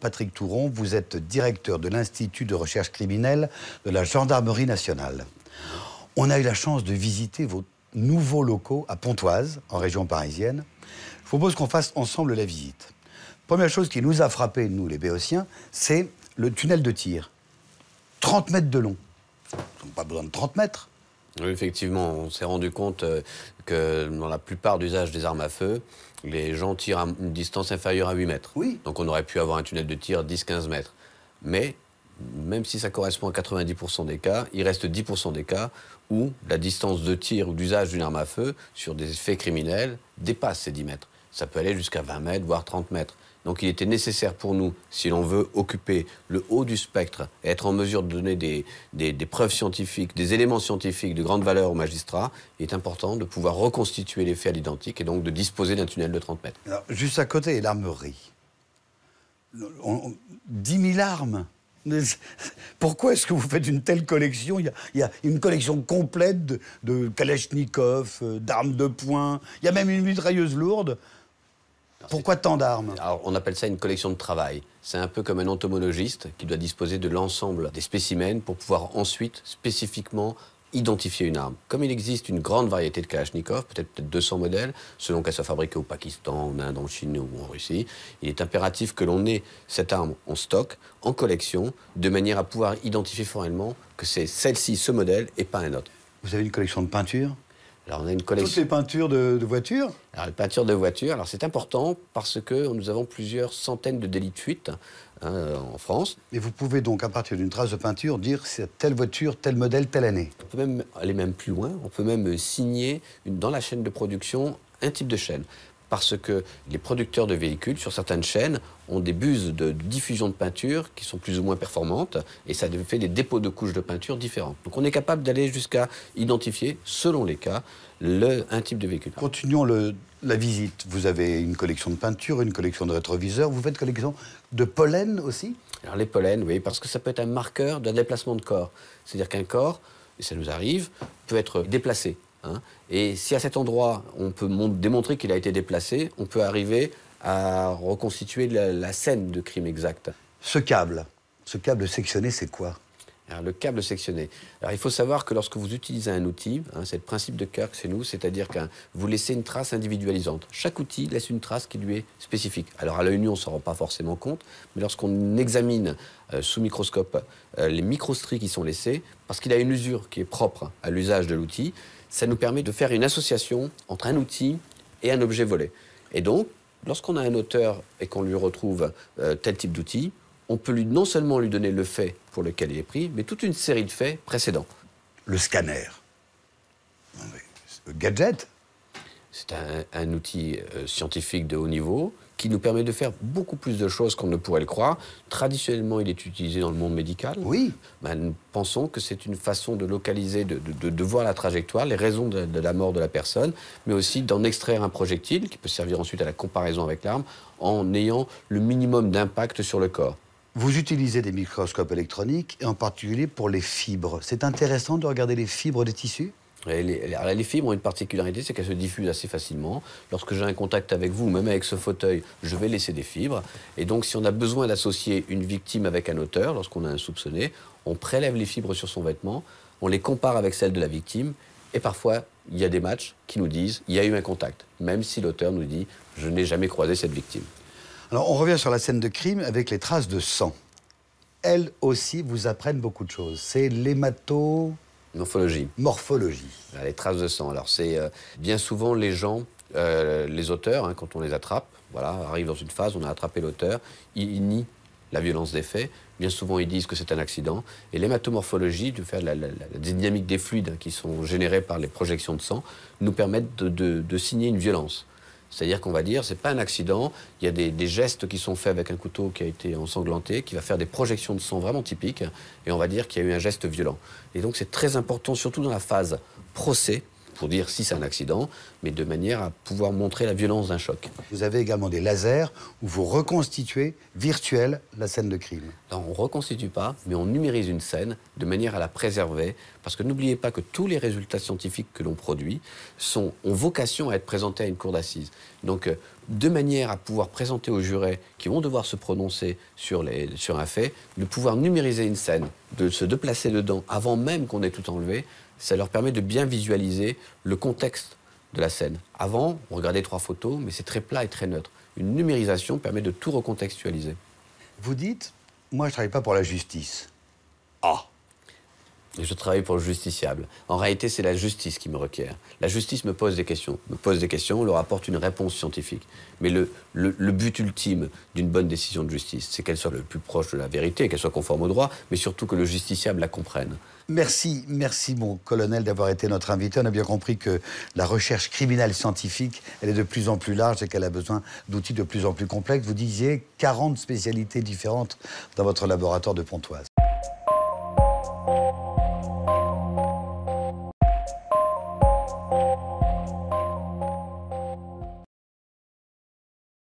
Patrick Touron, vous êtes directeur de l'Institut de recherche criminelle de la Gendarmerie nationale. On a eu la chance de visiter vos nouveaux locaux à Pontoise, en région parisienne. Je propose qu'on fasse ensemble la visite. Première chose qui nous a frappé, nous les Béotiens, c'est le tunnel de tir. 30 mètres de long. Ils n'ont pas besoin de 30 mètres effectivement, on s'est rendu compte euh, que dans la plupart d'usages des armes à feu, les gens tirent à une distance inférieure à 8 mètres. Oui. Donc on aurait pu avoir un tunnel de tir 10-15 mètres. Mais même si ça correspond à 90% des cas, il reste 10% des cas où la distance de tir ou d'usage d'une arme à feu sur des faits criminels dépasse ces 10 mètres. Ça peut aller jusqu'à 20 mètres, voire 30 mètres. Donc il était nécessaire pour nous, si l'on veut occuper le haut du spectre et être en mesure de donner des, preuves scientifiques, des éléments scientifiques de grande valeur aux magistrats, il est important de pouvoir reconstituer les faits à l'identique et donc de disposer d'un tunnel de 30 mètres. juste à côté, l'armerie. 10 000 armes pourquoi est-ce que vous faites une telle collection il y, a, une collection complète de, de euh, d'armes de poing, il y a même une mitrailleuse lourde. Pourquoi tant d'armes on appelle ça une collection de travail. C'est un peu comme un entomologiste qui doit disposer de l'ensemble des spécimens pour pouvoir ensuite spécifiquement identifier une arme. Comme il existe une grande variété de Kalachnikov, peut-être peut 200 modèles, selon qu'elle soit fabriquée au Pakistan, en Inde, en Chine ou en Russie, il est impératif que l'on ait cette arme en stock, en collection, de manière à pouvoir identifier formellement que c'est celle-ci, ce modèle, et pas un autre. Vous avez une collection de peintures alors, on a une collection. Toutes les peintures de, voitures Alors, les peintures de voitures, alors c'est important parce que nous avons plusieurs centaines de délits de fuite hein, en France. Et vous pouvez donc, à partir d'une trace de peinture, dire c'est telle voiture, tel modèle, telle année On peut même aller même plus loin. On peut même signer une, dans la chaîne de production un type de chaîne parce que les producteurs de véhicules, sur certaines chaînes, ont des buses de diffusion de peinture qui sont plus ou moins performantes, et ça fait des dépôts de couches de peinture différents. Donc on est capable d'aller jusqu'à identifier, selon les cas, un type de véhicule. Continuons la visite. Vous avez une collection de peinture, une collection de rétroviseurs, vous faites collection de pollen aussi Alors les pollens, oui, parce que ça peut être un marqueur d'un déplacement de corps. C'est-à-dire qu'un corps, et ça nous arrive, peut être déplacé Hein. Et si à cet endroit, on peut démontrer qu'il a été déplacé, on peut arriver à reconstituer la, scène de crime exact. Ce câble, ce câble sectionné, c'est quoi le câble sectionné. Alors, il faut savoir que lorsque vous utilisez un outil, hein, c'est le principe de Kirk c'est nous, c'est-à-dire que vous laissez une trace individualisante. Chaque outil laisse une trace qui lui est spécifique. Alors, à l'œil nu, on ne s'en rend pas forcément compte, mais lorsqu'on examine euh, sous microscope euh, les microstries qui sont laissés, parce qu'il a une usure qui est propre à l'usage de l'outil, ça nous permet de faire une association entre un outil et un objet volé. Et donc, lorsqu'on a un auteur et qu'on lui retrouve euh, tel type d'outil, on peut lui, non seulement lui donner le fait pour lequel il est pris, mais toute une série de faits précédents. Le scanner. Le gadget. C'est un, outil euh, scientifique de haut niveau qui nous permet de faire beaucoup plus de choses qu'on ne pourrait le croire. Traditionnellement, il est utilisé dans le monde médical. Oui. Ben, nous pensons que c'est une façon de localiser, de, voir la trajectoire, les raisons de, la mort de la personne, mais aussi d'en extraire un projectile qui peut servir ensuite à la comparaison avec l'arme en ayant le minimum d'impact sur le corps. Vous utilisez des microscopes électroniques, en particulier pour les fibres. C'est intéressant de regarder les fibres des tissus les, les, fibres ont une particularité, c'est qu'elles se diffusent assez facilement. Lorsque j'ai un contact avec vous, même avec ce fauteuil, je vais laisser des fibres. Et donc, si on a besoin d'associer une victime avec un auteur, lorsqu'on a un soupçonné, on prélève les fibres sur son vêtement, on les compare avec celles de la victime, et parfois, il y a des matchs qui nous disent il y a eu un contact, même si l'auteur nous dit je n'ai jamais croisé cette victime. Alors, on revient sur la scène de crime avec les traces de sang. Elles aussi vous apprennent beaucoup de choses. C'est l'hémato Morphologie. Morphologie. Les traces de sang. Alors, c'est euh, bien souvent les gens, euh, les auteurs, hein, quand on les attrape, voilà, arrivent dans une phase, on a attrapé l'auteur, il, nie la violence des faits. Bien souvent, ils disent que c'est un accident. Et l'hématomorphologie, de faire la, dynamique des fluides hein, qui sont générés par les projections de sang, nous permettent de signer une violence. C'est-à-dire qu'on va dire, c'est pas un accident, il y a des, des, gestes qui sont faits avec un couteau qui a été ensanglanté, qui va faire des projections de sang vraiment typiques, et on va dire qu'il y a eu un geste violent. Et donc c'est très important, surtout dans la phase procès, pour dire si c'est un accident, mais de manière à pouvoir montrer la violence d'un choc. Vous avez également des lasers où vous reconstituez virtuel la scène de crime. on ne reconstitue pas, mais on numérise une scène de manière à la préserver, parce que n'oubliez pas que tous les résultats scientifiques que l'on produit sont, ont vocation à être présentés à une cour d'assises. Donc euh, de manière à pouvoir présenter aux jurés qui vont devoir se prononcer sur, sur un fait, de pouvoir numériser une scène, de se déplacer dedans avant même qu'on ait tout enlevé, ça leur permet de bien visualiser le contexte de la scène. Avant, on regardait trois photos, mais c'est très plat et très neutre. Une numérisation permet de tout recontextualiser. Vous dites, moi je ne travaille pas pour la justice. Ah je travaille pour le justiciable. En réalité, c'est la justice qui me requiert. La justice me pose des questions, me pose des questions, leur apporte une réponse scientifique. Mais le, le but ultime d'une bonne décision de justice, c'est qu'elle soit le plus proche de la vérité, qu'elle soit conforme au droit, mais surtout que le justiciable la comprenne. Merci, merci mon colonel d'avoir été notre invité. On a bien compris que la recherche criminelle scientifique, elle est de plus en plus large et qu'elle a besoin d'outils de plus en plus complexes. Vous disiez 40 spécialités différentes dans votre laboratoire de Pontoise.